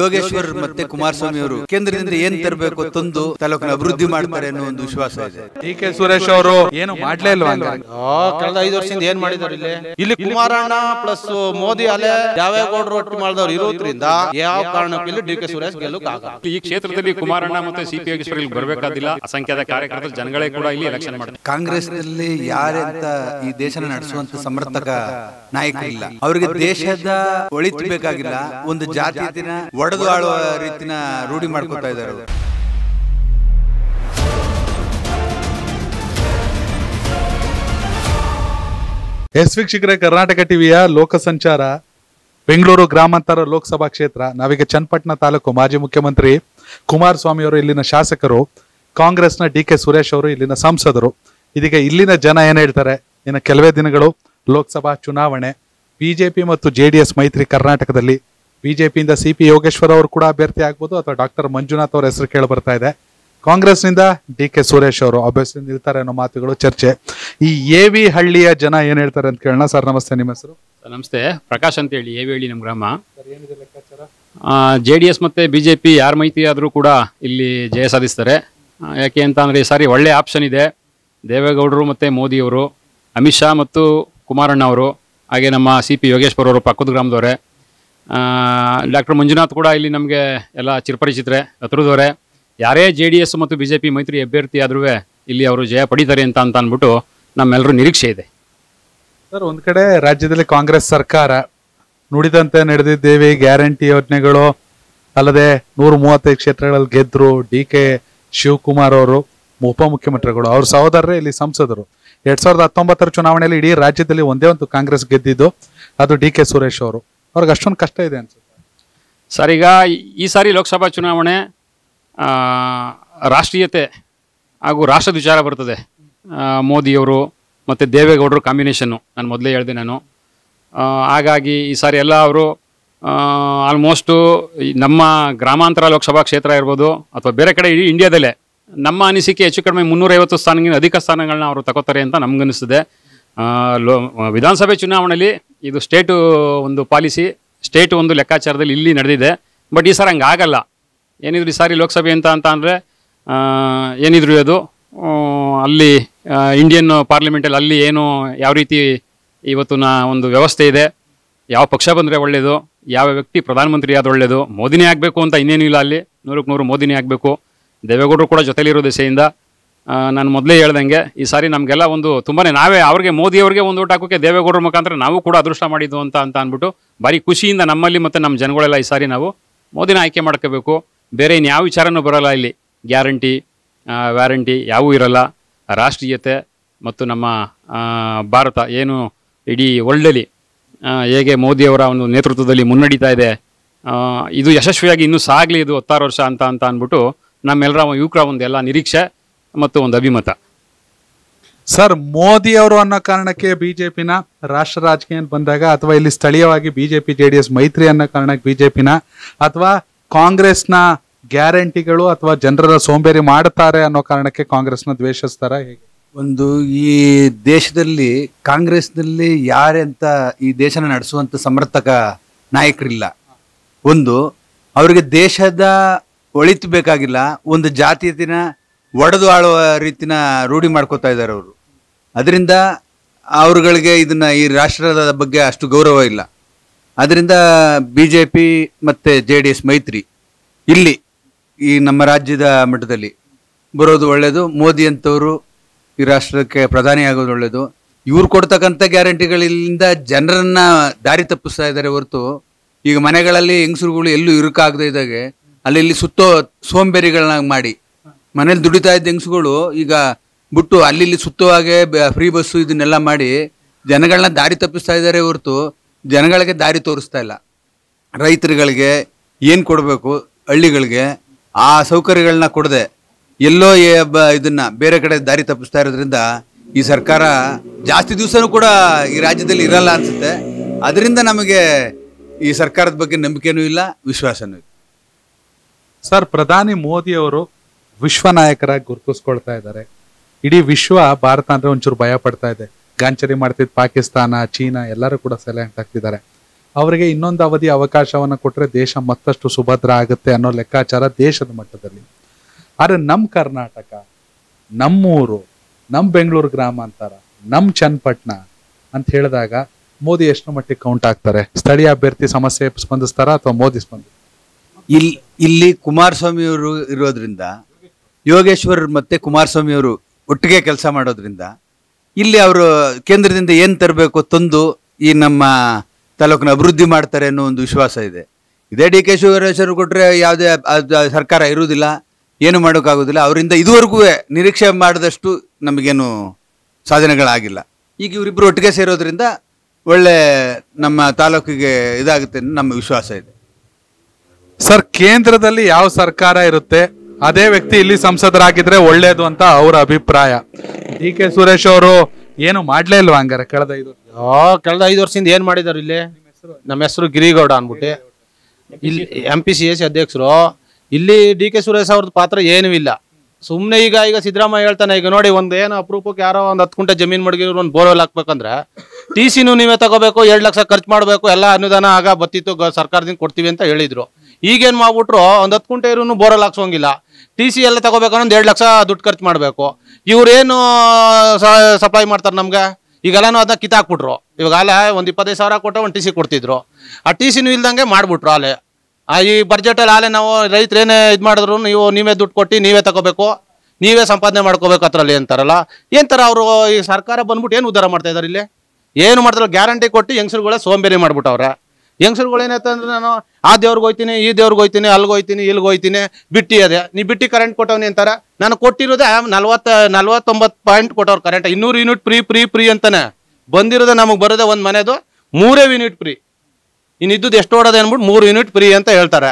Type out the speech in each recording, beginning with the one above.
ಯೋಗೇಶ್ವರ್ ಮತ್ತೆ ಕುಮಾರಸ್ವಾಮಿ ಅವರು ಕೇಂದ್ರದಿಂದ ಏನ್ ತರಬೇಕು ತಂದು ತಾಲೂಕಿನ ಅಭಿವೃದ್ಧಿ ಮಾಡ್ತಾರೆ ಅನ್ನೋ ಒಂದು ವಿಶ್ವಾಸ ಇದೆ ಡಿ ಕೆ ಸುರೇಶ್ ಅವರು ಏನು ಮಾಡ್ಲೇ ಇಲ್ವಾ ಕಳೆದ ಐದು ವರ್ಷದಿಂದ ಏನ್ ಮಾಡಿದಾರೆ ಇಲ್ಲಿ ಇಲ್ಲಿ ಕುಮಾರಣ್ಣ ಪ್ಲಸ್ ಮೋದಿ ಅಲೆ ದೇವೇಗೌಡರು ಒಟ್ಟು ಮಾಡಿದವರು ಇರೋದ್ರಿಂದ ಯಾವ ಕಾರಣಕ್ಕೂ ಇಲ್ಲಿ ಡಿ ಕೆ ಸುರೇಶ್ ಗೆಲ್ಲಕ್ ಆಗಲ್ಲ ಈ ಕ್ಷೇತ್ರದಲ್ಲಿ ಕುಮಾರಣ್ಣ ಮತ್ತೆ ಸಿ ಪಿ ಯೋಗೇಶ್ವರ್ ಇಲ್ಲಿ ಬರಬೇಕಾದಿಲ್ಲ ಅಸಂಖ್ಯಾತ ಕಾರ್ಯಕರ್ತರು ಜನಗಳೇ ಕೂಡ ಇಲ್ಲಿ ಎಲೆಕ್ಷನ್ ಮಾಡ್ತಾರೆ ಕಾಂಗ್ರೆಸ್ ನಲ್ಲಿ ಯಾರಂತ ಈ ದೇಶನ ನಡೆಸುವಂತ ಸಮರ್ಥಕ ನಾಯಕ ಇಲ್ಲ ಅವರಿಗೆ ದೇಶದ ಒಳಿತು ಬೇಕಾಗಿಲ್ಲ ಒಂದು ದಿನ ಒಡೆದು ಆಳುವ ರೀತಿನ ರೂಢಿ ಇದ್ದಾರೆ ಎಸ್ ವೀಕ್ಷಕರೇ ಕರ್ನಾಟಕ ಟಿವಿಯ ಲೋಕ ಸಂಚಾರ ಬೆಂಗಳೂರು ಗ್ರಾಮಾಂತರ ಲೋಕಸಭಾ ಕ್ಷೇತ್ರ ನಾವೀಗ ಚನ್ನಪಟ್ಟಣ ತಾಲೂಕು ಮಾಜಿ ಮುಖ್ಯಮಂತ್ರಿ ಕುಮಾರಸ್ವಾಮಿ ಅವರು ಇಲ್ಲಿನ ಶಾಸಕರು ಕಾಂಗ್ರೆಸ್ನ ಡಿ ಕೆ ಸುರೇಶ್ ಅವರು ಇಲ್ಲಿನ ಸಂಸದರು ಇದೀಗ ಇಲ್ಲಿನ ಜನ ಏನು ಹೇಳ್ತಾರೆ ಇನ್ನು ಕೆಲವೇ ದಿನಗಳು ಲೋಕಸಭಾ ಚುನಾವಣೆ ಬಿಜೆಪಿ ಮತ್ತು ಜೆ ಮೈತ್ರಿ ಕರ್ನಾಟಕದಲ್ಲಿ ಬಿಜೆಪಿಯಿಂದ ಸಿ ಪಿ ಯೋಗೇಶ್ವರ್ ಅವರು ಕೂಡ ಅಭ್ಯರ್ಥಿ ಆಗ್ಬೋದು ಅಥವಾ ಡಾಕ್ಟರ್ ಮಂಜುನಾಥ್ ಅವರ ಹೆಸರು ಕೇಳಿ ಬರ್ತಾ ಇದೆ ಕಾಂಗ್ರೆಸ್ನಿಂದ ಡಿ ಕೆ ಸುರೇಶ್ ಅವರು ಅಭ್ಯರ್ಥಿ ನಿಲ್ತಾರೆ ಅನ್ನೋ ಮಾತುಗಳು ಚರ್ಚೆ ಈ ಎ ವಿ ಹಳ್ಳಿಯ ಜನ ಏನ್ ಹೇಳ್ತಾರೆ ಅಂತ ಕೇಳೋಣ ಸರ್ ನಮಸ್ತೆ ನಿಮ್ಮ ಹೆಸರು ನಮಸ್ತೆ ಪ್ರಕಾಶ್ ಅಂತ ಹೇಳಿ ಎ ವಿ ಹಳ್ಳಿ ನಮ್ಮ ಗ್ರಾಮ ಜೆ ಡಿ ಎಸ್ ಮತ್ತೆ ಬಿಜೆಪಿ ಯಾರ ಮೈತ್ರಿ ಆದರೂ ಕೂಡ ಇಲ್ಲಿ ಜಯ ಸಾಧಿಸ್ತಾರೆ ಯಾಕೆ ಅಂತ ಅಂದ್ರೆ ಈ ಸಾರಿ ಒಳ್ಳೆ ಆಪ್ಷನ್ ಇದೆ ದೇವೇಗೌಡರು ಮತ್ತೆ ಮೋದಿ ಅವರು ಅಮಿತ್ ಶಾ ಮತ್ತು ಕುಮಾರಣ್ಣ ಅವರು ಹಾಗೆ ನಮ್ಮ ಸಿ ಪಿ ಯೋಗೇಶ್ವರ್ ಅವರು ಪಕ್ಕದ ಗ್ರಾಮದವರೇ ಡಾಕ್ಟರ್ ಮಂಜುನಾಥ್ ಕೂಡ ಇಲ್ಲಿ ನಮಗೆ ಎಲ್ಲ ಚಿರಪರಿಚಿತರೆ ಹತ್ರದವರೇ ಯಾರೇ ಜೆ ಡಿ ಎಸ್ ಮತ್ತು ಬಿ ಜೆ ಪಿ ಮೈತ್ರಿ ಅಭ್ಯರ್ಥಿ ಆದ್ರೂ ಇಲ್ಲಿ ಅವರು ಜಯ ಪಡಿತಾರೆ ಅಂತ ಅಂತ ಅಂದ್ಬಿಟ್ಟು ನಮ್ಮೆಲ್ಲರೂ ನಿರೀಕ್ಷೆ ಇದೆ ಸರ್ ಒಂದು ಕಡೆ ರಾಜ್ಯದಲ್ಲಿ ಕಾಂಗ್ರೆಸ್ ಸರ್ಕಾರ ನುಡಿದಂತೆ ನಡೆದಿದ್ದೇವೆ ಗ್ಯಾರಂಟಿ ಯೋಜನೆಗಳು ಅಲ್ಲದೆ ನೂರ ಮೂವತ್ತೈದು ಕ್ಷೇತ್ರಗಳಲ್ಲಿ ಗೆದ್ರು ಡಿ ಕೆ ಶಿವಕುಮಾರ್ ಅವರು ಉಪಮುಖ್ಯಮಂತ್ರಿಗಳು ಅವ್ರ ಸಹೋದರರೇ ಇಲ್ಲಿ ಸಂಸದರು ಎರಡ್ ಸಾವಿರದ ಹತ್ತೊಂಬತ್ತರ ಚುನಾವಣೆಯಲ್ಲಿ ಇಡೀ ರಾಜ್ಯದಲ್ಲಿ ಒಂದೇ ಒಂದು ಕಾಂಗ್ರೆಸ್ ಗೆದ್ದಿದ್ದು ಅದು ಡಿ ಕೆ ಸುರೇಶ್ ಅವರು ಅವ್ರಿಗೆ ಅಷ್ಟೊಂದು ಕಷ್ಟ ಇದೆ ಅನ್ಸುತ್ತೆ ಸರ್ ಈಗ ಈ ಸಾರಿ ಲೋಕಸಭಾ ಚುನಾವಣೆ ರಾಷ್ಟ್ರೀಯತೆ ಹಾಗೂ ರಾಷ್ಟ್ರದ ವಿಚಾರ ಬರ್ತದೆ ಮೋದಿಯವರು ಮತ್ತು ದೇವೇಗೌಡರು ಕಾಂಬಿನೇಷನ್ನು ನಾನು ಮೊದಲೇ ಹೇಳಿದೆ ನಾನು ಹಾಗಾಗಿ ಈ ಸಾರಿ ಎಲ್ಲ ಅವರು ಆಲ್ಮೋಸ್ಟು ನಮ್ಮ ಗ್ರಾಮಾಂತರ ಲೋಕಸಭಾ ಕ್ಷೇತ್ರ ಇರ್ಬೋದು ಅಥವಾ ಬೇರೆ ಕಡೆ ಇಡೀ ಇಂಡಿಯಾದಲ್ಲೇ ನಮ್ಮ ಅನಿಸಿಕೆ ಹೆಚ್ಚು ಕಡಿಮೆ ಮುನ್ನೂರೈವತ್ತು ಸ್ಥಾನಗಿಂತ ಅಧಿಕ ಸ್ಥಾನಗಳನ್ನ ಅವರು ತಗೋತಾರೆ ಅಂತ ನಮ್ಗನ್ನಿಸ್ತದೆ ಲೋ ವಿಧಾನಸಭೆ ಚುನಾವಣೆಯಲ್ಲಿ ಇದು ಸ್ಟೇಟು ಒಂದು ಪಾಲಿಸಿ ಸ್ಟೇಟ್ ಒಂದು ಲೆಕ್ಕಾಚಾರದಲ್ಲಿ ಇಲ್ಲಿ ನಡೆದಿದೆ ಬಟ್ ಈ ಸರ್ ಹಂಗೆ ಆಗಲ್ಲ ಏನಿದ್ರು ಈ ಸಾರಿ ಲೋಕಸಭೆ ಅಂತ ಅಂತ ಅಂದರೆ ಏನಿದ್ರು ಅದು ಅಲ್ಲಿ ಇಂಡಿಯನ್ ಪಾರ್ಲಿಮೆಂಟಲ್ಲಿ ಅಲ್ಲಿ ಏನು ಯಾವ ರೀತಿ ಇವತ್ತು ನಾ ಒಂದು ವ್ಯವಸ್ಥೆ ಇದೆ ಯಾವ ಪಕ್ಷ ಬಂದರೆ ಒಳ್ಳೆಯದು ಯಾವ ವ್ಯಕ್ತಿ ಪ್ರಧಾನಮಂತ್ರಿ ಆದ ಒಳ್ಳೆಯದು ಮೋದಿನೇ ಆಗಬೇಕು ಅಂತ ಇನ್ನೇನೂ ಇಲ್ಲ ಅಲ್ಲಿ ನೂರಕ್ಕೆ ನೂರು ಮೋದಿನೇ ಆಗಬೇಕು ದೇವೇಗೌಡರು ಕೂಡ ಜೊತೆಲಿರೋ ದಿಸೆಯಿಂದ ನಾನು ಮೊದಲೇ ಹೇಳ್ದಂಗೆ ಈ ಸಾರಿ ನಮಗೆಲ್ಲ ಒಂದು ತುಂಬಾ ನಾವೇ ಅವ್ರಿಗೆ ಮೋದಿಯವ್ರಿಗೆ ಒಂದು ಓಟ್ ಹಾಕೋಕೆ ದೇವೇಗೌಡರ ಮುಖಾಂತರ ನಾವು ಕೂಡ ಅದೃಷ್ಟ ಮಾಡಿದ್ದು ಅಂತ ಅಂತ ಅಂದ್ಬಿಟ್ಟು ಭಾರಿ ಖುಷಿಯಿಂದ ನಮ್ಮಲ್ಲಿ ಮತ್ತು ನಮ್ಮ ಜನಗಳೆಲ್ಲ ಈ ಸಾರಿ ನಾವು ಮೋದಿನ ಆಯ್ಕೆ ಮಾಡ್ಕೋಬೇಕು ಬೇರೆ ಇನ್ಯಾವ ವಿಚಾರನೂ ಬರೋಲ್ಲ ಇಲ್ಲಿ ಗ್ಯಾರಂಟಿ ವ್ಯಾರಂಟಿ ಯಾವೂ ಇರಲ್ಲ ರಾಷ್ಟ್ರೀಯತೆ ಮತ್ತು ನಮ್ಮ ಭಾರತ ಏನು ಇಡೀ ವರ್ಲ್ಡಲ್ಲಿ ಹೇಗೆ ಮೋದಿಯವರ ಒಂದು ನೇತೃತ್ವದಲ್ಲಿ ಮುನ್ನಡೀತಾ ಇದೆ ಇದು ಯಶಸ್ವಿಯಾಗಿ ಇನ್ನೂ ಸಾಗಲಿ ಇದು ಹತ್ತಾರು ವರ್ಷ ಅಂತ ಅಂತ ಅಂದ್ಬಿಟ್ಟು ನಮ್ಮೆಲ್ಲರ ಯುವಕರ ಒಂದು ಎಲ್ಲ ನಿರೀಕ್ಷೆ ಮತ್ತು ಒಂದು ಅಭಿಮತ ಸರ್ ಮೋದಿ ಅವರು ಅನ್ನೋ ಕಾರಣಕ್ಕೆ ಬಿಜೆಪಿನ ರಾಷ್ಟ್ರ ರಾಜಕೀಯ ಬಂದಾಗ ಅಥವಾ ಇಲ್ಲಿ ಸ್ಥಳೀಯವಾಗಿ ಬಿಜೆಪಿ ಜೆಡಿಎಸ್ ಮೈತ್ರಿ ಅನ್ನೋ ಕಾರಣಕ್ಕೆ ಬಿಜೆಪಿನ ಅಥವಾ ಕಾಂಗ್ರೆಸ್ನ ಗ್ಯಾರಂಟಿಗಳು ಅಥವಾ ಜನರ ಸೋಂಬೇರಿ ಮಾಡುತ್ತಾರೆ ಅನ್ನೋ ಕಾರಣಕ್ಕೆ ಕಾಂಗ್ರೆಸ್ನ ದ್ವೇಷಿಸ್ತಾರ ಹೇಗೆ ಒಂದು ಈ ದೇಶದಲ್ಲಿ ಕಾಂಗ್ರೆಸ್ನಲ್ಲಿ ಯಾರೆಂತ ಈ ದೇಶನ ನಡೆಸುವಂತ ಸಮರ್ಥಕ ನಾಯಕರಿಲ್ಲ ಒಂದು ಅವರಿಗೆ ದೇಶದ ಒಳಿತು ಬೇಕಾಗಿಲ್ಲ ಒಂದು ಜಾತಿಯತಿನ ಒಡೆದು ಆಳುವ ರೀತಿನ ರೂಢಿ ಮಾಡ್ಕೋತಾ ಇದ್ದಾರೆ ಅವರು ಅದರಿಂದ ಅವರುಗಳಿಗೆ ಇದನ್ನ ಈ ರಾಷ್ಟ್ರದ ಬಗ್ಗೆ ಅಷ್ಟು ಗೌರವ ಇಲ್ಲ ಅದರಿಂದ ಬಿ ಜೆ ಪಿ ಮತ್ತು ಜೆ ಡಿ ಎಸ್ ಮೈತ್ರಿ ಇಲ್ಲಿ ಈ ನಮ್ಮ ರಾಜ್ಯದ ಮಟ್ಟದಲ್ಲಿ ಬರೋದು ಒಳ್ಳೆಯದು ಮೋದಿ ಅಂತವರು ಈ ರಾಷ್ಟ್ರಕ್ಕೆ ಪ್ರಧಾನಿ ಆಗೋದು ಒಳ್ಳೆಯದು ಇವ್ರು ಕೊಡ್ತಕ್ಕಂಥ ಗ್ಯಾರಂಟಿಗಳಿಂದ ಜನರನ್ನ ದಾರಿ ತಪ್ಪಿಸ್ತಾ ಇದ್ದಾರೆ ಹೊರತು ಈಗ ಮನೆಗಳಲ್ಲಿ ಹೆಂಗಸರುಗಳು ಎಲ್ಲೂ ಇರುಕಾಗದೇ ಇದ್ದಾಗೆ ಅಲ್ಲಿ ಸುತ್ತೋ ಸೋಂಬೇರಿಗಳನ್ನ ಮಾಡಿ ಮನೇಲಿ ದುಡಿತಾ ಇದ್ದ ಹೆಂಗಸುಗಳು ಈಗ ಬಿಟ್ಟು ಅಲ್ಲಿ ಇಲ್ಲಿ ಸುತ್ತುವಾಗೆ ಫ್ರೀ ಬಸ್ಸು ಇದನ್ನೆಲ್ಲ ಮಾಡಿ ಜನಗಳನ್ನ ದಾರಿ ತಪ್ಪಿಸ್ತಾ ಇದ್ದಾರೆ ಹೊರತು ಜನಗಳಿಗೆ ದಾರಿ ತೋರಿಸ್ತಾ ಇಲ್ಲ ರೈತರುಗಳಿಗೆ ಏನು ಕೊಡಬೇಕು ಹಳ್ಳಿಗಳಿಗೆ ಆ ಸೌಕರ್ಯಗಳನ್ನ ಕೊಡದೆ ಎಲ್ಲೋ ಇದನ್ನ ಬೇರೆ ಕಡೆ ದಾರಿ ತಪ್ಪಿಸ್ತಾ ಇರೋದ್ರಿಂದ ಈ ಸರ್ಕಾರ ಜಾಸ್ತಿ ದಿವಸನೂ ಕೂಡ ಈ ರಾಜ್ಯದಲ್ಲಿ ಇರಲ್ಲ ಅನ್ಸುತ್ತೆ ಅದರಿಂದ ನಮಗೆ ಈ ಸರ್ಕಾರದ ಬಗ್ಗೆ ನಂಬಿಕೆನೂ ಇಲ್ಲ ವಿಶ್ವಾಸನೂ ಇಲ್ಲ ಸರ್ ಪ್ರಧಾನಿ ಮೋದಿ ಅವರು ವಿಶ್ವ ನಾಯಕರಾಗಿ ಗುರುತಿಸ್ಕೊಳ್ತಾ ಇದ್ದಾರೆ ಇಡೀ ವಿಶ್ವ ಭಾರತ ಅಂದ್ರೆ ಒಂಚೂರು ಭಯ ಪಡ್ತಾ ಇದೆ ಗಾಂಚರಿ ಮಾಡ್ತಿದ್ ಪಾಕಿಸ್ತಾನ ಚೀನಾ ಎಲ್ಲರೂ ಕೂಡ ಸೈಲೆಂಟ್ ಆಗ್ತಿದ್ದಾರೆ ಅವರಿಗೆ ಇನ್ನೊಂದು ಅವಧಿ ಅವಕಾಶವನ್ನು ಕೊಟ್ಟರೆ ದೇಶ ಮತ್ತಷ್ಟು ಸುಭದ್ರ ಆಗುತ್ತೆ ಅನ್ನೋ ಲೆಕ್ಕಾಚಾರ ದೇಶದ ಮಟ್ಟದಲ್ಲಿ ಆದರೆ ನಮ್ಮ ಕರ್ನಾಟಕ ನಮ್ಮೂರು ನಮ್ಮ ಬೆಂಗಳೂರು ಅಂತಾರ ನಮ್ಮ ಚನ್ನಪಟ್ಟಣ ಅಂತ ಹೇಳಿದಾಗ ಮೋದಿ ಎಷ್ಟು ಮಟ್ಟಿಗೆ ಕೌಂಟ್ ಆಗ್ತಾರೆ ಸ್ಥಳೀಯ ಅಭ್ಯರ್ಥಿ ಸಮಸ್ಯೆ ಸ್ಪಂದಿಸ್ತಾರ ಅಥವಾ ಮೋದಿ ಸ್ಪಂದಿಸ್ತಾರೆ ಇಲ್ಲಿ ಇಲ್ಲಿ ಕುಮಾರಸ್ವಾಮಿ ಅವರು ಇರೋದ್ರಿಂದ ಯೋಗೇಶ್ವರ್ ಮತ್ತು ಕುಮಾರಸ್ವಾಮಿಯವರು ಅವರು ಒಟ್ಟಿಗೆ ಕೆಲಸ ಮಾಡೋದ್ರಿಂದ ಇಲ್ಲಿ ಅವರು ಕೇಂದ್ರದಿಂದ ಏನು ತರಬೇಕು ತಂದು ಈ ನಮ್ಮ ತಾಲೂಕಿನ ಅಭಿವೃದ್ಧಿ ಮಾಡ್ತಾರೆ ಅನ್ನೋ ಒಂದು ವಿಶ್ವಾಸ ಇದೆ ಇದೇ ಡಿ ಕೆ ಶಿವರಾಮೇಶ್ವರ್ ಕೊಟ್ಟರೆ ಯಾವುದೇ ಸರ್ಕಾರ ಇರುವುದಿಲ್ಲ ಏನು ಮಾಡೋಕ್ಕಾಗೋದಿಲ್ಲ ಅವರಿಂದ ಇದುವರೆಗೂ ನಿರೀಕ್ಷೆ ಮಾಡಿದಷ್ಟು ನಮಗೇನು ಸಾಧನೆಗಳಾಗಿಲ್ಲ ಈಗ ಇವರಿಬ್ಬರು ಒಟ್ಟಿಗೆ ಸೇರೋದ್ರಿಂದ ಒಳ್ಳೆ ನಮ್ಮ ತಾಲೂಕಿಗೆ ಇದಾಗುತ್ತೆ ನಮ್ಮ ವಿಶ್ವಾಸ ಇದೆ ಸರ್ ಕೇಂದ್ರದಲ್ಲಿ ಯಾವ ಸರ್ಕಾರ ಇರುತ್ತೆ ಅದೇ ವ್ಯಕ್ತಿ ಇಲ್ಲಿ ಸಂಸದರಾಗಿದ್ರೆ ಒಳ್ಳೇದು ಅಂತ ಅವರ ಅಭಿಪ್ರಾಯ ಡಿ ಕೆ ಸುರೇಶ್ ಅವರು ಏನು ಮಾಡ್ಲೇ ಇಲ್ವಾ ಹಂಗಾರೆ ಕಳೆದ ಐದು ಕಳೆದ ಐದು ವರ್ಷದಿಂದ ಏನ್ ಮಾಡಿದಾರೆ ಇಲ್ಲಿ ನಮ್ಮ ಹೆಸರು ಗಿರಿಗೌಡ ಅನ್ಬಿಟ್ಟು ಇಲ್ಲಿ ಎಂ ಪಿ ಸಿ ಎಸ್ ಅಧ್ಯಕ್ಷರು ಇಲ್ಲಿ ಡಿ ಕೆ ಸುರೇಶ್ ಅವ್ರದ್ದು ಪಾತ್ರ ಏನೂ ಇಲ್ಲ ಸುಮ್ಮನೆ ಈಗ ಈಗ ಸಿದ್ದರಾಮಯ್ಯ ಹೇಳ್ತಾನೆ ಈಗ ನೋಡಿ ಒಂದು ಏನು ಅಪರೂಪಕ್ಕೆ ಯಾರೋ ಒಂದು ಹತ್ತು ಕುಂಟೆ ಜಮೀನು ಮಡಗಿರೋ ಒಂದು ಬೋರ್ವೆಲ್ ಹಾಕ್ಬೇಕಂದ್ರೆ ಟಿ ಸಿನೂ ನೀವೇ ತಗೋಬೇಕು ಎರಡು ಲಕ್ಷ ಖರ್ಚು ಮಾಡಬೇಕು ಎಲ್ಲ ಅನುದಾನ ಆಗ ಬತ್ತಿತ್ತು ಸರ್ಕಾರದಿಂದ ಕೊಡ್ತೀವಿ ಅಂತ ಹೇಳಿದ್ರು ಈಗೇನು ಮಾಡ್ಬಿಟ್ರು ಒಂದು ಹತ್ತು ಕುಂಟೆ ಇರೂ ಬೋರಲ್ಲಿ ಹಾಕ್ಸೋಂಗಿಲ್ಲ ಟಿ ಸಿ ಎಲ್ಲ ತಗೋಬೇಕಂದ್ರೆ ಎರಡು ಲಕ್ಷ ದುಡ್ಡು ಖರ್ಚು ಮಾಡಬೇಕು ಇವ್ರೇನು ಸಪ್ಲೈ ಮಾಡ್ತಾರೆ ನಮ್ಗೆ ಈಗೆಲ್ಲಾನು ಅದನ್ನ ಕಿತ್ತಾಕ್ಬಿಟ್ರು ಇವಾಗ ಅಲ್ಲೇ ಒಂದು ಇಪ್ಪತ್ತೈದು ಸಾವಿರ ಕೊಟ್ಟೆ ಒಂದು ಟಿ ಸಿ ಕೊಡ್ತಿದ್ರು ಆ ಟಿ ಸಿನೂ ಇಲ್ದಂಗೆ ಮಾಡಿಬಿಟ್ರು ಆಲೆ ಈ ಬಜೆಟಲ್ಲಿ ಆಲೆ ನಾವು ರೈತರೇನೇ ಇದು ಮಾಡಿದ್ರು ನೀವು ನೀವೇ ದುಡ್ಡು ಕೊಟ್ಟು ನೀವೇ ತಗೋಬೇಕು ನೀವೇ ಸಂಪಾದನೆ ಮಾಡ್ಕೋಬೇಕು ಅದರಲ್ಲಿ ಅಂತಾರಲ್ಲ ಏನು ಥರ ಅವರು ಈ ಸರ್ಕಾರ ಬಂದ್ಬಿಟ್ಟು ಏನು ಉದ್ಧಾರ ಮಾಡ್ತಾ ಇದ್ದಾರೆ ಇಲ್ಲಿ ಏನು ಮಾಡ್ತಾರೆ ಗ್ಯಾರಂಟಿ ಕೊಟ್ಟು ಹೆಂಗಸರುಗಳೇ ಸೋಂಬೇರಿ ಮಾಡ್ಬಿಟ್ಟವ್ರೆ ಯಂಗ್ಸರ್ಗಳು ಏನಾಯ್ತು ಅಂದ್ರೆ ನಾನು ಆ ದೇವ್ರಿಗೆ ಹೋಯ್ತೀನಿ ಈ ದೇವ್ರಿಗೆ ಹೋಯ್ತೀನಿ ಅಲ್ಲಿಗೆ ಹೋಯ್ತೀನಿ ಇಲ್ಲಿಗೆ ಹೋಯ್ತೀನಿ ಬಿಟ್ಟಿ ಅದೇ ನೀ ಬಿಟ್ಟಿ ಕರೆಂಟ್ ಕೊಟ್ಟವನಿ ಅಂತಾರೆ ನಾನು ಕೊಟ್ಟಿರೋದೆ ನಲ್ವತ್ತ ನಲ್ವತ್ತೊಂಬತ್ತು ಪಾಯಿಂಟ್ ಕೊಟ್ಟವ್ರು ಕರೆಂಟ್ ಇನ್ನೂರು ಯೂನಿಟ್ ಫ್ರೀ ಫ್ರೀ ಫ್ರೀ ಅಂತಾನೆ ಬಂದಿರೋದೇ ನಮಗೆ ಬರೋದೇ ಒಂದು ಮನೆದು ಮೂರೇ ಯೂನಿಟ್ ಫ್ರೀ ಇನ್ನಿದ್ದುದು ಎಷ್ಟು ಓಡೋದು ಅಂದ್ಬಿಟ್ಟು ಮೂರು ಯೂನಿಟ್ ಫ್ರೀ ಅಂತ ಹೇಳ್ತಾರೆ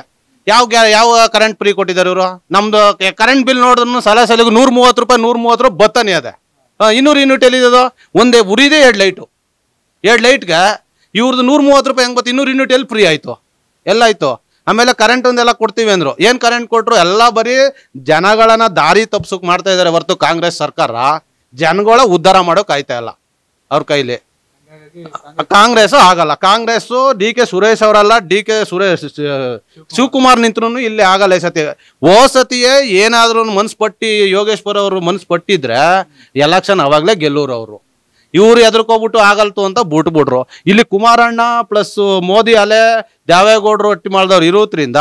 ಯಾವ ಗ್ಯಾ ಯಾವ ಕರೆಂಟ್ ಫ್ರೀ ಕೊಟ್ಟಿದ್ದಾರೆ ಇವರು ನಮ್ಮದು ಕರೆಂಟ್ ಬಿಲ್ ನೋಡಿದ್ರು ಸಲ ಸಲಿಗೆ ನೂರು ಮೂವತ್ತು ರೂಪಾಯಿ ನೂರು ಮೂವತ್ತು ರೂಪಾಯಿ ಬತ್ತಾನೆ ಅದೇ ಇನ್ನೂರು ಯೂನಿಟ್ ಎಲ್ಲಿದೆ ಒಂದೇ ಉರಿದೇ ಎರಡು ಲೈಟು ಎರಡು ಲೈಟ್ಗೆ ಇವ್ರದ್ದು ನೂರ ಮೂವತ್ತು ರೂಪಾಯಿ ಹೆಂಗ್ ಬತ್ತು ಇನ್ನೂರು ಯೂನಿಟ್ ಎಲ್ಲಿ ಫ್ರೀ ಆಯಿತು ಎಲ್ಲಾಯ್ತು ಆಮೇಲೆ ಕರೆಂಟ್ ಒಂದೆಲ್ಲ ಕೊಡ್ತೀವಿ ಅಂದರು ಏನು ಕರೆಂಟ್ ಕೊಟ್ಟರು ಎಲ್ಲ ಬರೀ ಜನಗಳನ್ನ ದಾರಿ ತಪ್ಸೋಕೆ ಮಾಡ್ತಾ ಇದ್ದಾರೆ ಹೊರತು ಕಾಂಗ್ರೆಸ್ ಸರ್ಕಾರ ಜನಗಳ ಉದ್ಧಾರ ಮಾಡೋಕೆ ಆಯ್ತಾ ಇಲ್ಲ ಅವ್ರ ಕೈಲಿ ಕಾಂಗ್ರೆಸ್ ಆಗಲ್ಲ ಕಾಂಗ್ರೆಸ್ಸು ಡಿ ಕೆ ಸುರೇಶ್ ಅವರಲ್ಲ ಡಿ ಕೆ ಸುರೇಶ್ ಶಿವಕುಮಾರ್ ನಿಂತ್ರು ಇಲ್ಲಿ ಆಗಲ್ಲ ಈ ಸತಿ ಓ ಸತಿಯೇ ಏನಾದ್ರೂ ಮನ್ಸು ಪಟ್ಟಿ ಯೋಗೇಶ್ವರ್ ಅವರು ಮನ್ಸು ಪಟ್ಟಿದ್ರೆ ಎಲೆಕ್ಷನ್ ಅವಾಗಲೇ ಗೆಲ್ಲೂರು ಅವರು ಇವರು ಎದ್ರಕೋಗ್ಬಿಟ್ಟು ಆಗಲ್ತು ಅಂತ ಬಿಡ್ರು ಇಲ್ಲಿ ಕುಮಾರಣ್ಣ ಪ್ಲಸ್ ಮೋದಿ ಅಲೆ ದೇವೇಗೌಡರು ಒಟ್ಟಿ ಮಾಡಿದವ್ರು ಇರೋದ್ರಿಂದ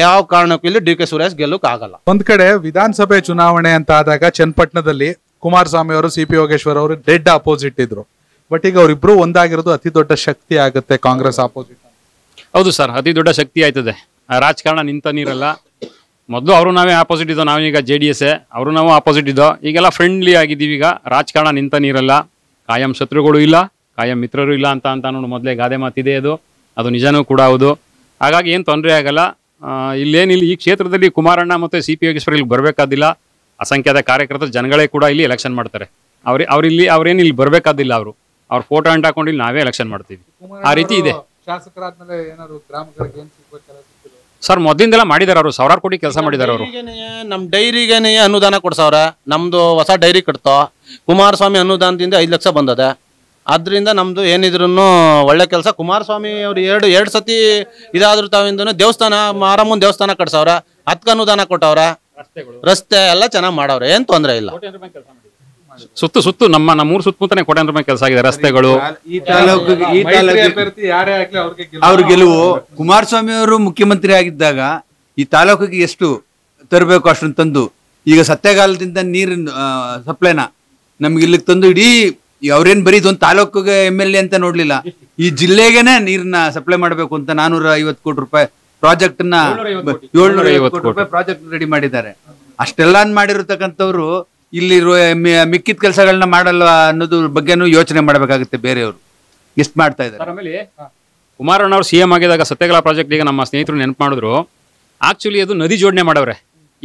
ಯಾವ ಕಾರಣಕ್ಕೂ ಇಲ್ಲಿ ಡಿ ಕೆ ಸುರೇಶ್ ಗೆಲ್ಲಕ್ಕೆ ಆಗಲ್ಲ ಒಂದ್ ಕಡೆ ವಿಧಾನಸಭೆ ಚುನಾವಣೆ ಅಂತ ಆದಾಗ ಚನ್ನಪಟ್ಟಣದಲ್ಲಿ ಕುಮಾರಸ್ವಾಮಿ ಅವರು ಸಿ ಪಿ ಯೋಗೇಶ್ವರ್ ಅವರು ಡೆಡ್ ಅಪೋಸಿಟ್ ಇದ್ರು ಬಟ್ ಈಗ ಅವರಿಬ್ರು ಒಂದಾಗಿರೋದು ಅತಿ ದೊಡ್ಡ ಶಕ್ತಿ ಆಗುತ್ತೆ ಕಾಂಗ್ರೆಸ್ ಅಪೋಸಿಟ್ ಹೌದು ಸರ್ ಅತಿ ದೊಡ್ಡ ಶಕ್ತಿ ಆಯ್ತದೆ ರಾಜಕಾರಣ ನಿಂತ ನೀರಲ್ಲ ಮೊದಲು ಅವರು ನಾವೇ ಆಪೋಸಿಟ್ ಇದ್ದೋ ನಾವೀಗ ಜೆ ಡಿ ಎಸ್ ಅವರು ನಾವು ಅಪೋಸಿಟ್ ಇದ್ದೋ ಈಗೆಲ್ಲ ಫ್ರೆಂಡ್ಲಿ ಆಗಿದ್ದೀವಿ ಈಗ ರಾಜಕಾರಣ ನಿಂತ ನೀರಲ್ಲ ಕಾಯಂ ಶತ್ರುಗಳು ಇಲ್ಲ ಕಾಯಂ ಮಿತ್ರರು ಇಲ್ಲ ಅಂತ ಅಂತ ನೋಡಿ ಮೊದಲೇ ಗಾದೆ ಮಾತಿದೆ ಅದು ಅದು ನಿಜನೂ ಕೂಡ ಹೌದು ಹಾಗಾಗಿ ಏನು ತೊಂದರೆ ಆಗಲ್ಲ ಇಲ್ಲೇನಿಲ್ಲ ಈ ಕ್ಷೇತ್ರದಲ್ಲಿ ಕುಮಾರಣ್ಣ ಮತ್ತು ಸಿ ಪಿ ಯೋಗೇಶ್ವರ್ ಇಲ್ಲಿ ಬರಬೇಕಾದಿಲ್ಲ ಅಸಂಖ್ಯಾತ ಕಾರ್ಯಕರ್ತರು ಜನಗಳೇ ಕೂಡ ಇಲ್ಲಿ ಎಲೆಕ್ಷನ್ ಮಾಡ್ತಾರೆ ಅವ್ರಿ ಅವ್ರಿಲ್ಲಿ ಅವ್ರೇನು ಇಲ್ಲಿ ಬರಬೇಕಾದಿಲ್ಲ ಅವರು ಅವ್ರ ಫೋಟೋ ಅಂಟ್ ಇಲ್ಲಿ ನಾವೇ ಎಲೆಕ್ಷನ್ ಮಾಡ್ತೀವಿ ಆ ರೀತಿ ಇದೆ ಶಾಸಕರಾದ್ಮೇಲೆ ಗ್ರಾಮಗಳಿಗೆ ಏನು ಸರ್ ಮೊದಲಿಂದೆಲ್ಲ ಮಾಡಿದಾರ ಅವರು ಸಾವಿರಾರು ಕೋಟಿ ಕೆಲಸ ಮಾಡಿದಾರ ಅವರು ನಮ್ಮ ಡೈರಿಗೇನೆ ಅನುದಾನ ಕೊಡ್ಸವ್ರ ನಮ್ದು ಹೊಸ ಡೈರಿ ಕಟ್ತೋ ಕುಮಾರಸ್ವಾಮಿ ಅನುದಾನದಿಂದ ಐದು ಲಕ್ಷ ಬಂದದ ಆದ್ರಿಂದ ನಮ್ದು ಏನಿದ್ರು ಒಳ್ಳೆ ಕೆಲಸ ಕುಮಾರಸ್ವಾಮಿ ಅವರು ಎರಡು ಎರಡು ಸತಿ ಇದಾದ್ರೂ ತಾವಿಂದ ದೇವಸ್ಥಾನ ಆರಾಮನ್ ದೇವಸ್ಥಾನ ಕಟ್ಸವ್ರ ಅದ್ಕ ಅನುದಾನ ಕೊಟ್ಟವ್ರ ರಸ್ತೆ ಎಲ್ಲ ಚೆನ್ನಾಗಿ ಮಾಡವ್ರ ಏನ್ ತೊಂದರೆ ಇಲ್ಲ ಸುತ್ತು ಸುತ್ತು ನಮ್ಮ ನಮ್ಮೂರು ಸುತ್ತಮುತ್ತನೇ ಕೋಟ್ಯಾಂತರ ಕೆಲಸ ಆಗಿದೆ ರಸ್ತೆಗಳು ಈ ಅವ್ರ ಗೆಲುವು ಕುಮಾರಸ್ವಾಮಿ ಅವರು ಮುಖ್ಯಮಂತ್ರಿ ಆಗಿದ್ದಾಗ ಈ ತಾಲೂಕಿಗೆ ಎಷ್ಟು ತರಬೇಕು ಅಷ್ಟನ್ನು ತಂದು ಈಗ ಸತ್ಯಗಾಲದಿಂದ ನೀರಿನ ಸಪ್ಲೈನ ನಮ್ಗೆ ಇಲ್ಲಿ ತಂದು ಇಡೀ ಅವ್ರೇನ್ ಬರೀ ಇದೊಂದು ತಾಲೂಕಿಗೆ ಎಮ್ ಎಲ್ ಎ ಅಂತ ನೋಡ್ಲಿಲ್ಲ ಈ ಜಿಲ್ಲೆಗೆನೆ ನೀರನ್ನ ಸಪ್ಲೈ ಮಾಡಬೇಕು ಅಂತ ನಾನೂರ ಐವತ್ ಕೋಟಿ ರೂಪಾಯಿ ಪ್ರಾಜೆಕ್ಟ್ ನ ಏಳ್ನೂರ ಕೋಟಿ ರೂಪಾಯಿ ಪ್ರಾಜೆಕ್ಟ್ ರೆಡಿ ಮಾಡಿದ್ದಾರೆ ಅಷ್ಟೆಲ್ಲ ಮಾಡಿರತಕ್ಕಂಥವ್ರು ಇಲ್ಲಿರುವ ಮಿಕ್ಕಿದ ಕೆಲಸಗಳನ್ನ ಮಾಡಲ್ವಾ ಅನ್ನೋದ್ರ ಬಗ್ಗೆನೂ ಯೋಚನೆ ಮಾಡಬೇಕಾಗುತ್ತೆ ಬೇರೆಯವರು ಎಷ್ಟು ಮಾಡ್ತಾ ಇದ್ದಾರೆ ಆಮೇಲೆ ಕುಮಾರಣ್ಣ ಅವರು ಸಿ ಎಂ ಆಗಿದಾಗ ಸತ್ಯಗಳ ಪ್ರಾಜೆಕ್ಟ್ ಈಗ ನಮ್ಮ ಸ್ನೇಹಿತರು ನೆನಪು ಮಾಡಿದ್ರು ಆಕ್ಚುಲಿ ಅದು ನದಿ ಜೋಡಣೆ ಮಾಡವ್ರೆ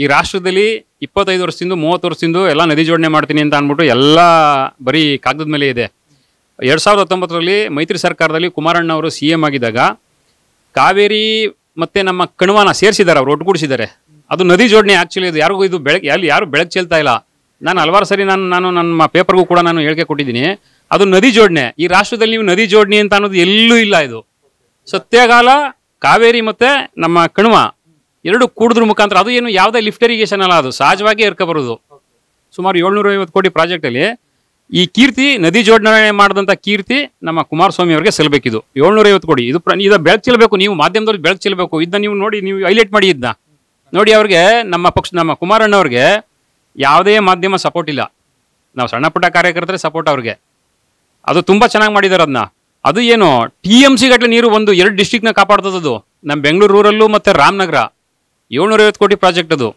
ಈ ರಾಷ್ಟ್ರದಲ್ಲಿ ಇಪ್ಪತ್ತೈದು ವರ್ಷದಿಂದ ಮೂವತ್ತು ವರ್ಷದಿಂದ ಎಲ್ಲ ನದಿ ಜೋಡಣೆ ಮಾಡ್ತೀನಿ ಅಂತ ಅಂದ್ಬಿಟ್ಟು ಎಲ್ಲ ಬರೀ ಕಾಗದದ ಮೇಲೆ ಇದೆ ಎರಡು ಸಾವಿರದ ಹತ್ತೊಂಬತ್ತರಲ್ಲಿ ಮೈತ್ರಿ ಸರ್ಕಾರದಲ್ಲಿ ಕುಮಾರಣ್ಣ ಅವರು ಸಿ ಎಂ ಆಗಿದ್ದಾಗ ಕಾವೇರಿ ಮತ್ತು ನಮ್ಮ ಕಣ್ವಾನ ಸೇರಿಸಿದ್ದಾರೆ ಅವರು ಒಟ್ಟುಗೂಡಿಸಿದ್ದಾರೆ ಅದು ನದಿ ಜೋಡಣೆ ಆ್ಯಕ್ಚುಲಿ ಅದು ಯಾರಿಗೂ ಇದು ಬೆಳಕು ಯಾರು ಬೆಳಕು ಚೆಲ್ತಾ ಇಲ್ಲ ನಾನು ಹಲವಾರು ಸರಿ ನಾನು ನಾನು ನನ್ನ ಪೇಪರ್ಗೂ ಕೂಡ ನಾನು ಹೇಳಿಕೆ ಕೊಟ್ಟಿದ್ದೀನಿ ಅದು ನದಿ ಜೋಡಣೆ ಈ ರಾಷ್ಟ್ರದಲ್ಲಿ ನೀವು ನದಿ ಜೋಡಣೆ ಅಂತ ಅನ್ನೋದು ಎಲ್ಲೂ ಇಲ್ಲ ಇದು ಸತ್ಯಗಾಲ ಕಾವೇರಿ ಮತ್ತು ನಮ್ಮ ಕಣ್ವ ಎರಡು ಕೂಡಿದ್ರ ಮುಖಾಂತರ ಅದು ಏನು ಯಾವುದೇ ಲಿಫ್ಟ್ ಇರಿಗೇಷನ್ ಅಲ್ಲ ಅದು ಸಹಜವಾಗಿ ಬರೋದು ಸುಮಾರು ಐವತ್ತು ಕೋಟಿ ಪ್ರಾಜೆಕ್ಟಲ್ಲಿ ಈ ಕೀರ್ತಿ ನದಿ ಜೋಡಣೆ ಮಾಡಿದಂಥ ಕೀರ್ತಿ ನಮ್ಮ ಕುಮಾರಸ್ವಾಮಿ ಅವರಿಗೆ ಸಲ್ಲಬೇಕಿದು ಏಳ್ನೂರೈವತ್ತು ಕೋಟಿ ಇದು ಇದು ಬೆಳಕು ನೀವು ಮಾಧ್ಯಮದವ್ರಿಗೆ ಬೆಳಕು ಚೆಲ್ಲಬೇಕು ಇದನ್ನ ನೀವು ನೋಡಿ ನೀವು ಹೈಲೈಟ್ ಮಾಡಿ ಇದನ್ನ ನೋಡಿ ಅವ್ರಿಗೆ ನಮ್ಮ ಪಕ್ಷ ನಮ್ಮ ಕುಮಾರಣ್ಣವ್ರಿಗೆ ಯಾವುದೇ ಮಾಧ್ಯಮ ಸಪೋರ್ಟ್ ಇಲ್ಲ ನಾವು ಸಣ್ಣ ಪುಟ್ಟ ಕಾರ್ಯಕರ್ತರೆ ಸಪೋರ್ಟ್ ಅವ್ರಿಗೆ ಅದು ತುಂಬ ಚೆನ್ನಾಗಿ ಮಾಡಿದ್ದಾರೆ ಅದನ್ನ ಅದು ಏನು ಟಿ ಎಮ್ ಸಿ ಗಟ್ಟಲೆ ನೀರು ಒಂದು ಎರಡು ಡಿಸ್ಟಿಕ್ನ ಕಾಪಾಡ್ತದದು ನಮ್ಮ ಬೆಂಗಳೂರು ರೂರಲ್ಲೂ ಮತ್ತು ರಾಮನಗರ ಐವತ್ತು ಕೋಟಿ ಪ್ರಾಜೆಕ್ಟ್ ಅದು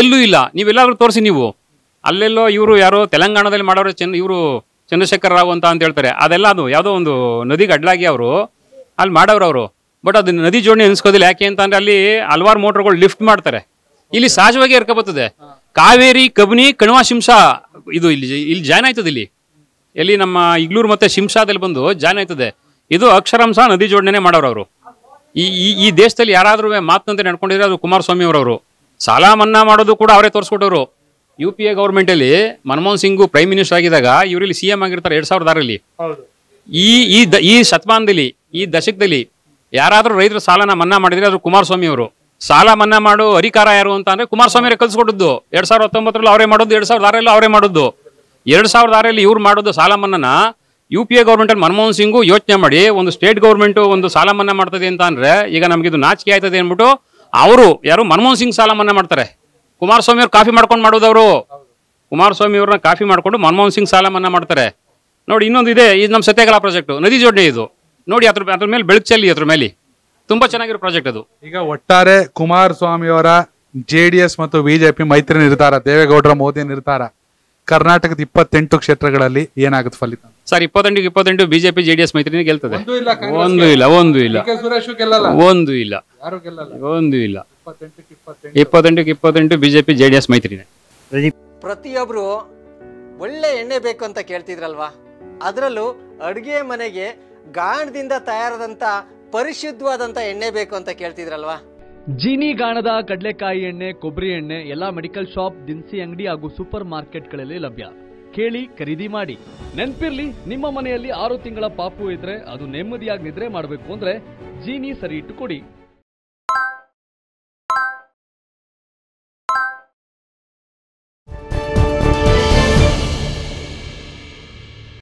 ಎಲ್ಲೂ ಇಲ್ಲ ನೀವೆಲ್ಲಾದರೂ ತೋರಿಸಿ ನೀವು ಅಲ್ಲೆಲ್ಲೋ ಇವರು ಯಾರೋ ತೆಲಂಗಾಣದಲ್ಲಿ ಮಾಡೋರು ಚೆನ್ನ ಇವರು ಚಂದ್ರಶೇಖರ್ ರಾವ್ ಅಂತ ಅಂತ ಹೇಳ್ತಾರೆ ಅದೆಲ್ಲ ಅದು ಯಾವುದೋ ಒಂದು ನದಿ ಗಡ್ಲಾಗಿ ಅವರು ಅಲ್ಲಿ ಮಾಡೋರು ಅವರು ಬಟ್ ಅದು ನದಿ ಜೋಡಣೆ ಅನ್ಸ್ಕೋದಿಲ್ಲ ಯಾಕೆ ಅಂತಂದ್ರೆ ಅಲ್ಲಿ ಹಲವಾರು ಮೋಟರ್ಗಳು ಲಿಫ್ಟ್ ಮಾಡ್ತಾರೆ ಇಲ್ಲಿ ಸಹಜವಾಗಿ ಇರ್ಕೊಬತ್ತದೆ ಕಾವೇರಿ ಕಬಿನಿ ಕಣ್ವಾ ಶಿಂಸಾ ಇದು ಇಲ್ಲಿ ಇಲ್ಲಿ ಜಾಯ್ನ್ ಆಯ್ತದೆ ಇಲ್ಲಿ ಎಲ್ಲಿ ನಮ್ಮ ಇಗ್ಲೂರು ಮತ್ತೆ ಶಿಂಸಾದಲ್ಲಿ ಬಂದು ಜಾಯ್ನ್ ಆಯ್ತದೆ ಇದು ಅಕ್ಷರಾಂಶ ನದಿ ಜೋಡಣೆ ಮಾಡೋರು ಅವರು ಈ ಈ ದೇಶದಲ್ಲಿ ಯಾರಾದ್ರೂ ಮಾತಂತೆ ನಡ್ಕೊಂಡಿದ್ರೆ ಅದು ಕುಮಾರಸ್ವಾಮಿ ಅವರವರು ಸಾಲ ಮನ್ನಾ ಮಾಡೋದು ಕೂಡ ಅವರೇ ತೋರಿಸ್ಕೊಟ್ಟವರು ಯು ಪಿ ಎ ಗೌರ್ಮೆಂಟಲ್ಲಿ ಮನಮೋಹನ್ ಸಿಂಗು ಪ್ರೈಮ್ ಮಿನಿಸ್ಟರ್ ಆಗಿದ್ದಾಗ ಇವರಲ್ಲಿ ಸಿ ಎಂ ಆಗಿರ್ತಾರೆ ಎರಡ್ ಸಾವಿರದ ಆರಲ್ಲಿ ಈ ಈ ಈ ಶತಮಾನದಲ್ಲಿ ಈ ದಶಕದಲ್ಲಿ ಯಾರಾದರೂ ರೈತರ ಸಾಲನ ಮನ್ನಾ ಮಾಡಿದ್ರೆ ಅದು ಕುಮಾರಸ್ವಾಮಿ ಅವರು ಸಾಲ ಮನ್ನಾ ಮಾಡೋ ಅಧಿಕಾರ ಯಾರು ಅಂತ ಅಂದ್ರೆ ಕುಮಾರಸ್ವಾಮಿ ಕಲ್ಸ್ಕೊಟ್ಟಿದ್ದು ಎರಡ್ ಸಾವಿರದ ಹತ್ತೊಂಬತ್ತರಲ್ಲಿ ಅವರೇ ಮಾಡೋದು ಎರಡ್ ಸಾವಿರದ ಆರಲ್ಲಿ ಅವರೇ ಮಾಡೋದು ಎರಡ್ ಸಾವಿರದ ಆರಲ್ಲಿ ಇವ್ರು ಮಾಡೋದು ಸಾಲ ಮನ್ನಾ ಯು ಪಿ ಎ ಗೌರ್ಮೆಂಟಲ್ಲಿ ಮನಮೋಹನ್ ಸಿಂಗು ಯೋಚನೆ ಮಾಡಿ ಒಂದು ಸ್ಟೇಟ್ ಗೌರ್ಮೆಂಟ್ ಒಂದು ಸಾಲ ಮನ್ನಾ ಮಾಡ್ತದೆ ಅಂತ ಅಂದ್ರೆ ಈಗ ಇದು ನಾಚಿಕೆ ಆಯ್ತದೆ ಅಂದ್ಬಿಟ್ಟು ಅವರು ಯಾರು ಮನಮೋಹನ್ ಸಿಂಗ್ ಸಾಲ ಮನ್ನಾ ಮಾಡ್ತಾರೆ ಕುಮಾರಸ್ವಾಮಿ ಅವ್ರು ಕಾಫಿ ಮಾಡ್ಕೊಂಡು ಮಾಡೋದವರು ಕುಮಾರಸ್ವಾಮಿ ಅವ್ರನ್ನ ಕಾಫಿ ಮಾಡಿಕೊಂಡು ಮನಮೋಹನ್ ಸಿಂಗ್ ಸಾಲ ಮನ್ನಾ ಮಾಡ್ತಾರೆ ನೋಡಿ ಇನ್ನೊಂದು ಇದೆ ಇದು ನಮ್ಮ ಸತ್ಯಾಗ್ರಹ ಪ್ರಾಜೆಕ್ಟ್ ನದಿ ಜೋಡಣೆ ಇದು ನೋಡಿ ಅದ್ರ ಅದ್ರ ಮೇಲೆ ಬೆಳಕು ಚೆಲ್ಲಿ ಅದ್ರ ಮೇಲೆ ತುಂಬಾ ಚೆನ್ನಾಗಿರೋ ಪ್ರಾಜೆಕ್ಟ್ ಅದು ಈಗ ಒಟ್ಟಾರೆ ಸ್ವಾಮಿ ಅವರ ಜೆಡಿಎಸ್ ಮತ್ತು ಬಿಜೆಪಿ ಮೈತ್ರಿ ನಿರ್ಧಾರ ದೇವೇಗೌಡರ ಮೋದಿ ನಿರ್ಧಾರ ಕರ್ನಾಟಕದ ಇಪ್ಪತ್ತೆಂಟು ಕ್ಷೇತ್ರಗಳಲ್ಲಿ ಏನಾಗುತ್ತೆ ಫಲಿತ ಸರ್ ಇಪ್ಪತ್ತೆಂಟು ಇಪ್ಪತ್ತೆಂಟು ಬಿಜೆಪಿ ಜೆಡಿಎಸ್ ಮೈತ್ರಿ ಗೆಲ್ತದೆ ಒಂದು ಇಲ್ಲ ಒಂದು ಇಲ್ಲ ಒಂದು ಇಲ್ಲ ಒಂದು ಇಲ್ಲ ಇಪ್ಪತ್ತೆಂಟು ಇಪ್ಪತ್ತೆಂಟು ಬಿಜೆಪಿ ಜೆಡಿಎಸ್ ಮೈತ್ರಿ ಪ್ರತಿಯೊಬ್ರು ಒಳ್ಳೆ ಎಣ್ಣೆ ಬೇಕು ಅಂತ ಕೇಳ್ತಿದ್ರಲ್ವಾ ಅದರಲ್ಲೂ ಅಡುಗೆ ಮನೆಗೆ ಗಾಣದಿಂದ ತಯಾರದಂತ ಪರಿಶುದ್ಧವಾದಂತ ಎಣ್ಣೆ ಬೇಕು ಅಂತ ಕೇಳ್ತಿದ್ರಲ್ವಾ ಜೀನಿ ಗಾಣದ ಕಡಲೆಕಾಯಿ ಎಣ್ಣೆ ಕೊಬ್ಬರಿ ಎಣ್ಣೆ ಎಲ್ಲಾ ಮೆಡಿಕಲ್ ಶಾಪ್ ದಿನಸಿ ಅಂಗಡಿ ಹಾಗೂ ಸೂಪರ್ ಮಾರ್ಕೆಟ್ಗಳಲ್ಲಿ ಲಭ್ಯ ಕೇಳಿ ಖರೀದಿ ಮಾಡಿ ನೆನ್ಪಿರ್ಲಿ ನಿಮ್ಮ ಮನೆಯಲ್ಲಿ ಆರು ತಿಂಗಳ ಪಾಪು ಇದ್ರೆ ಅದು ನೆಮ್ಮದಿಯಾಗಿ ನಿದ್ರೆ ಮಾಡಬೇಕು ಅಂದ್ರೆ ಜೀನಿ ಸರಿ ಇಟ್ಟು ಕೊಡಿ